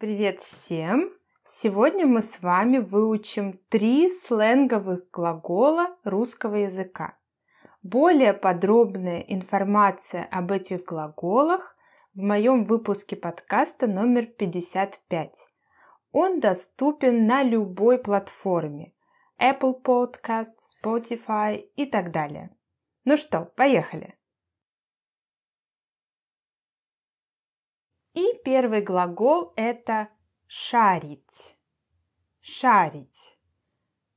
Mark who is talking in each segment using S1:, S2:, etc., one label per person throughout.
S1: Привет всем! Сегодня мы с вами выучим три сленговых глагола русского языка. Более подробная информация об этих глаголах в моем выпуске подкаста номер 55. Он доступен на любой платформе – Apple Podcast, Spotify и так далее. Ну что, поехали! И первый глагол это шарить. Шарить.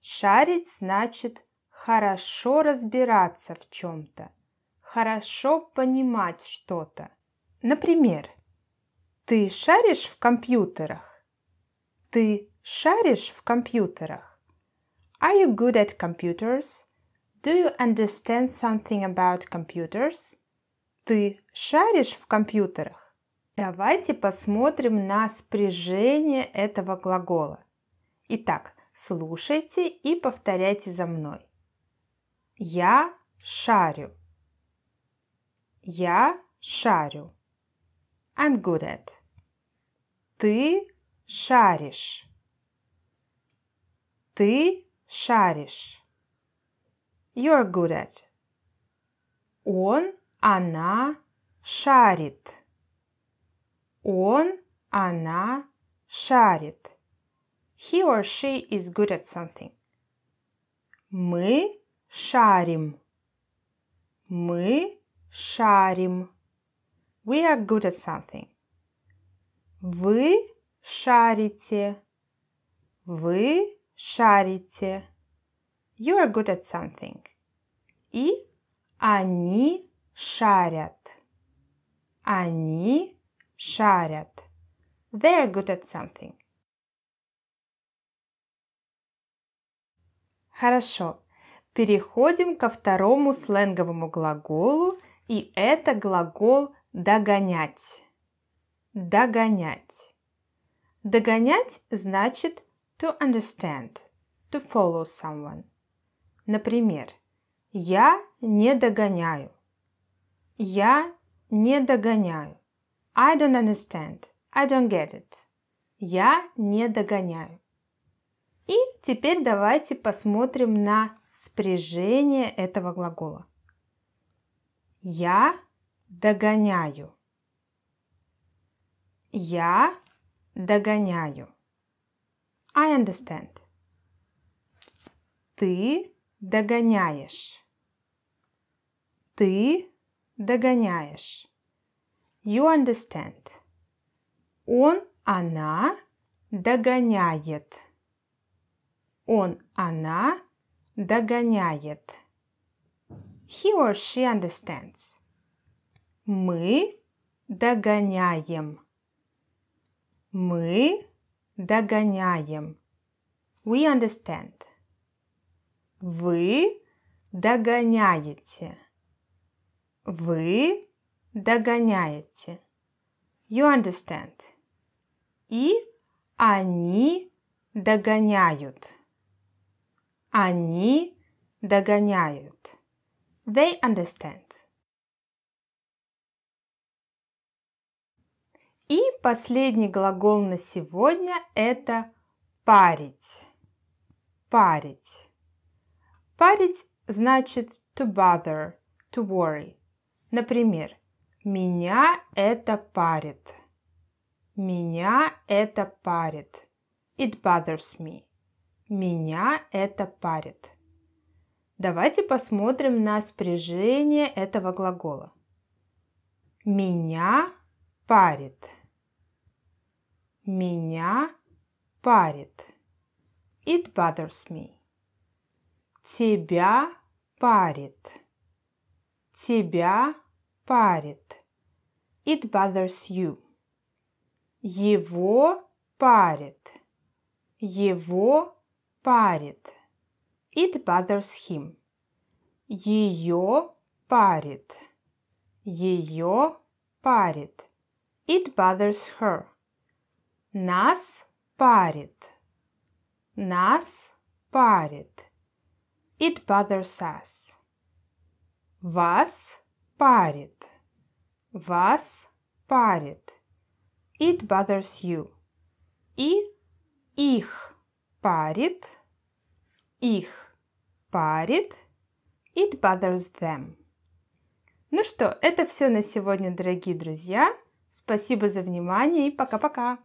S1: Шарить значит хорошо разбираться в чем-то, хорошо понимать что-то. Например, ты шаришь в компьютерах? Ты шаришь в компьютерах? Are you good at computers? Do you understand something about computers? Ты шаришь в компьютерах? Давайте посмотрим на спряжение этого глагола. Итак, слушайте и повторяйте за мной. Я шарю. Я шарю. I'm good at. Ты шаришь. Ты шаришь. You're good at. Он, она шарит. Он, она шарит. He or she is good at something. Мы шарим. Мы шарим. We are good at something. Вы шарите. Вы шарите. You are good at something. И они шарят. Они шарят. They're good at something. Хорошо. Переходим ко второму сленговому глаголу, и это глагол догонять. Догонять. Догонять значит to understand, to follow someone. Например, я не догоняю. Я не догоняю. I don't understand. I don't get it. Я не догоняю. И теперь давайте посмотрим на спряжение этого глагола. Я догоняю. Я догоняю. I understand. Ты догоняешь. Ты догоняешь. You understand. Он, она догоняет. Он, она догоняет. He or she understands. Мы догоняем. Мы догоняем. We understand. Вы догоняете. Вы догоняете. You understand? И они догоняют. Они догоняют. They understand. И последний глагол на сегодня – это парить. Парить. Парить значит to bother, to worry. Например, меня это парит. Меня это парит. It bothers me. Меня это парит. Давайте посмотрим на спряжение этого глагола. Меня парит. Меня парит. It bothers me. Тебя парит. Тебя парит. It bothers you. Его парит. Его парит. It bothers him. Ее парит. Ее парит. It bothers her. Нас парит. Нас парит. It bothers us. Вас парит. Вас парит. It bothers you. И их парит. Их парит. It bothers them. Ну что, это все на сегодня, дорогие друзья. Спасибо за внимание и пока-пока.